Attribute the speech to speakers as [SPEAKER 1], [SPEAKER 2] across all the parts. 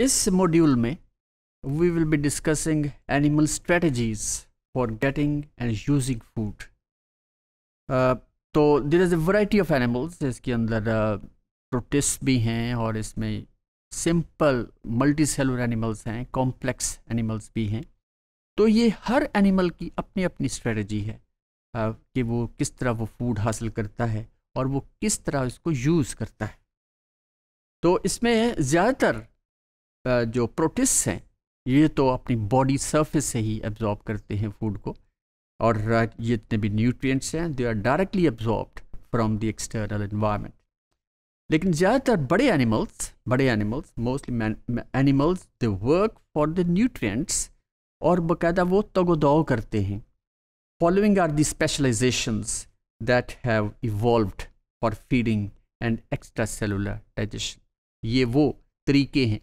[SPEAKER 1] इस मॉड्यूल में we will be discussing animal strategies for getting and using food तो there is a variety of animals इसके अंदर protists uh, भी हैं और इसमें सिंपल मल्टी सेलर एनिमल्स हैं कॉम्प्लेक्स एनिमल्स भी हैं तो ये हर एनिमल की अपनी अपनी स्ट्रेटजी है uh, कि वो किस तरह वो फूड हासिल करता है और वो किस तरह इसको यूज़ करता है तो इसमें ज़्यादातर जो प्रोटिस हैं ये तो अपनी बॉडी सरफेस से ही एब्जॉर्ब करते हैं फूड को और ये जितने भी न्यूट्रिएंट्स हैं they are directly absorb from the external environment लेकिन ज़्यादातर बड़े एनिमल्स बड़े animals mostly animals they work for the nutrients और बाकायदा वो तगोदाव करते हैं following are the specializations that have evolved for feeding and extra cellular digestion ये वो तरीके हैं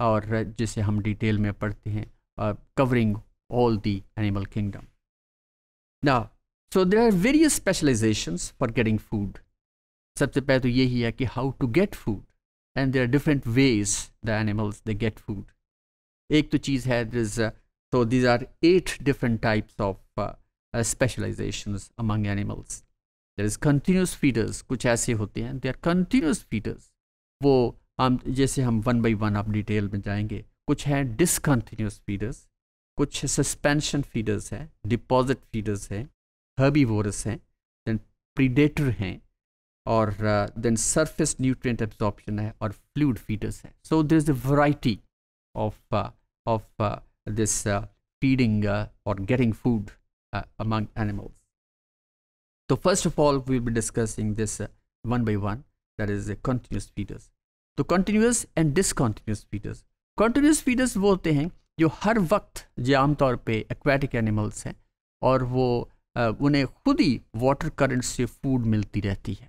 [SPEAKER 1] और जिसे हम डिटेल में पढ़ते हैं covering all the animal kingdom ना so there are various specialization for getting food सबसे पहले तो यही है कि how to get food and there are different ways the animals they get food एक तो चीज़ है there is so these are eight different types of specialization among animals there is continuous feeders कुछ ऐसे होते हैं दे आर कंटिन्यूस फीडर्स वो हम जैसे हम वन बाई वन आप डिटेल में जाएंगे कुछ हैं डिसकन्टीन्यूस फीडर्स कुछ सस्पेंशन फीडर्स है डिपॉजिट फीडर्स है हर्बीवोरस हैं देन प्रीडेटर हैं और देन सरफेस न्यूट्रिएंट एब्जॉर्प्शन है और फ्लूड फीडर्स हैं so there is a variety of of this feeding uh, or getting food uh, among animals. So first of all, we'll be discussing this uh, one by one, that is तो continuous and discontinuous feeders continuous feeders वो होते हैं जो हर वक्त जो आमतौर पर aquatic animals हैं और वो उन्हें खुद ही वाटर करंट से फूड मिलती रहती है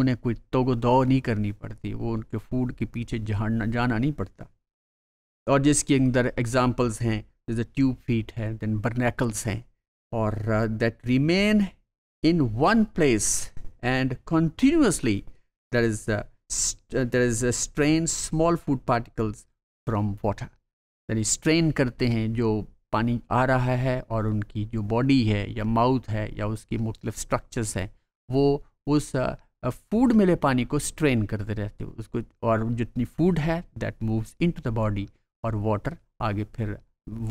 [SPEAKER 1] उन्हें कोई तोगो दौ नहीं करनी पड़ती वो उनके फूड के पीछे जाना जाना नहीं पड़ता और जिसके अंदर एग्जाम्पल्स हैं जैसे ट्यूब फीट है देन बर्नेकल्स हैं और that remain in one place and continuously that is uh, there is a strain small food particles from water यानी स्ट्रेन करते हैं जो पानी आ रहा है और उनकी जो बॉडी है या माउथ है या उसकी मुख्तलिफ स्ट्रक्चर्स हैं वो उस फूड uh, uh, मिले पानी को स्ट्रेन करते रहते हो उसको और जितनी फूड है that moves into the body और वाटर आगे फिर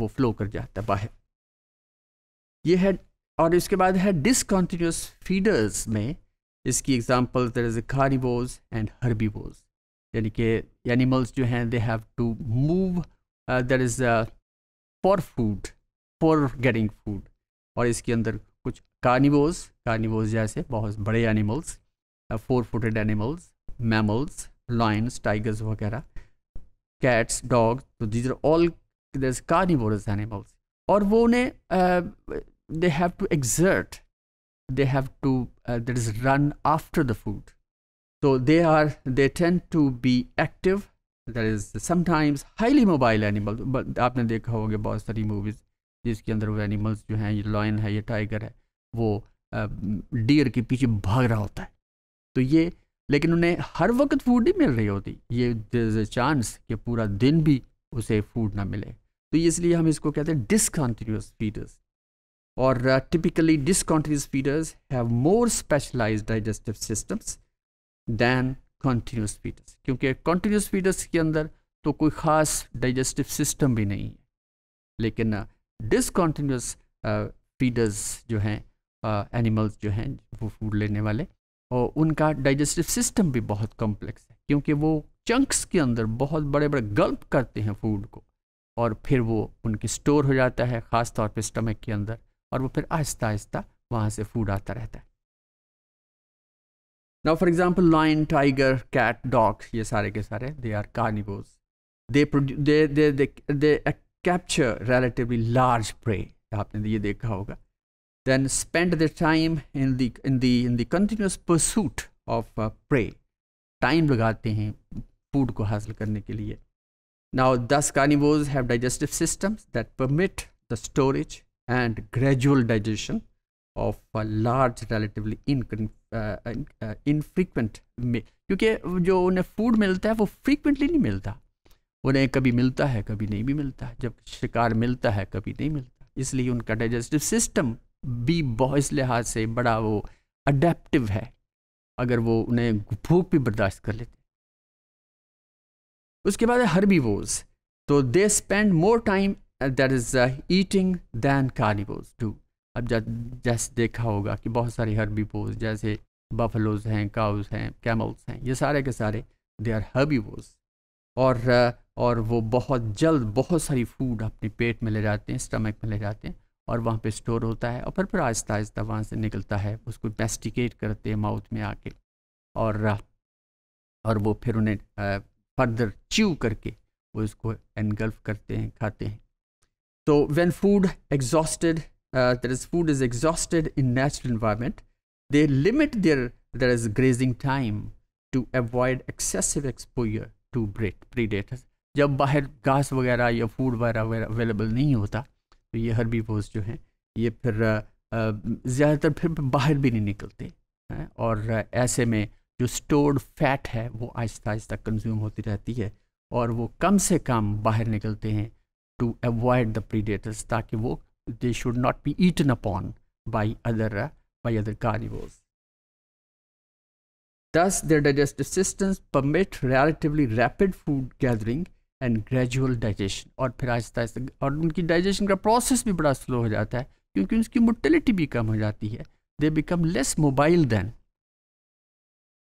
[SPEAKER 1] वो फ्लो कर जाता है बाहर ये है और इसके बाद है डिसकॉन्टीन्यूस फीडर्स में इसकी example there is a carnivores and herbivores यानी कि एनिमल्स जो हैं they have to move there is for food for getting food और इसके अंदर कुछ कार्निवोज कार्निवोज जैसे बहुत बड़े animals four footed animals mammals lions tigers वगैरह कैट्स डॉग्स तो these are all there is carnivorous animals और वो उन्हें they have to exert they have to uh, that is run after the food so they are they tend to be active that is sometimes highly mobile animal but आपने देखा होगा बहुत सारी movies जिसके अंदर वो एनिमल्स जो हैं ये लॉयन है ये टाइगर है वो डियर के पीछे भाग रहा होता है तो ये लेकिन उन्हें हर वक्त फूड नहीं मिल रही होती ये दर चांस कि पूरा दिन भी उसे फूड ना मिले तो इसलिए हम इसको कहते हैं discontinuous feeders or uh, typically discontinuous feeders have more specialized digestive systems than continuous feeders क्योंकि continuous feeders के अंदर तो कोई ख़ास digestive system भी नहीं है लेकिन discontinuous uh, feeders जो हैं एनिमल्स uh, जो हैं वो फूड लेने वाले और उनका डाइजेस्टिव सिस्टम भी बहुत कॉम्प्लेक्स है क्योंकि वो चंक्स के अंदर बहुत बड़े बड़े गल्प करते हैं फूड को और फिर वो उनकी स्टोर हो जाता है ख़ास तौर पे स्टमक के अंदर और वो फिर आहिस्ता आहिस्ता वहाँ से फूड आता रहता है now for example lion tiger cat dog ये सारे के सारे they are carnivores they they capture relatively large prey आपने ये देखा होगा then spend the time in the in the in the continuous pursuit of prey time लगाते हैं फूड को हासिल करने के लिए now these carnivores have digestive systems that permit the storage and gradual digestion of a large relatively infrequent uh, uh, uh क्योंकि जो उन्हें फूड मिलता है वो फ्रीक्वेंटली नहीं मिलता उन्हें कभी मिलता है कभी नहीं भी मिलता जब शिकार मिलता है कभी नहीं मिलता इसलिए उनका डाइजेस्टिव सिस्टम भी बहुत इस लिहाज से बड़ा वो अडेप्टिव है अगर वो उन्हें भूख भी बर्दाश्त कर लेते उसके बाद है हर्बीवोज तो they spend more time that is eating than carnivores too अब जैसे देखा होगा कि बहुत सारे पोज जैसे बफलोज हैं काउज हैं कैमल्स हैं ये सारे के सारे दे आर हर्बीवोज और uh, और वो बहुत जल्द बहुत सारी फूड अपने पेट में ले जाते हैं स्टमक में ले जाते हैं और वहाँ पे स्टोर होता है और फिर फिर आहिस्ता आहिस्ता वहाँ से निकलता है उसको पेस्टिकेट करते हैं माउथ में आके और uh, और वो फिर उन्हें फर्दर uh, च्यू करके वो इसको एनगल्फ करते हैं खाते हैं So when food exhausted, uh, that is food is exhausted in natural environment, they limit their there is grazing time to avoid excessive exposure to predators. जब बाहर घास वगैरह या फूड वगैरह अवेलेबल नहीं होता तो ये हर्बीवोज जो हैं ये फिर ज़्यादातर फिर बाहर भी नहीं निकलते हैं और ऐसे में जो स्टोर्ड फैट है वो आहिस्ता आहिस्ता कंज्यूम होती रहती है और वो कम से कम बाहर निकलते हैं to avoid the predators ताकि वो they should not be eaten upon by other uh, by other carnivores. Thus, their digestive systems permit relatively rapid food gathering and gradual digestion और फिर आहिस्ता आहिस्ता और उनकी डाइजेशन का प्रोसेस भी बड़ा स्लो हो जाता है क्योंकि उनकी मोटिलिटी भी कम हो जाती है they become less mobile then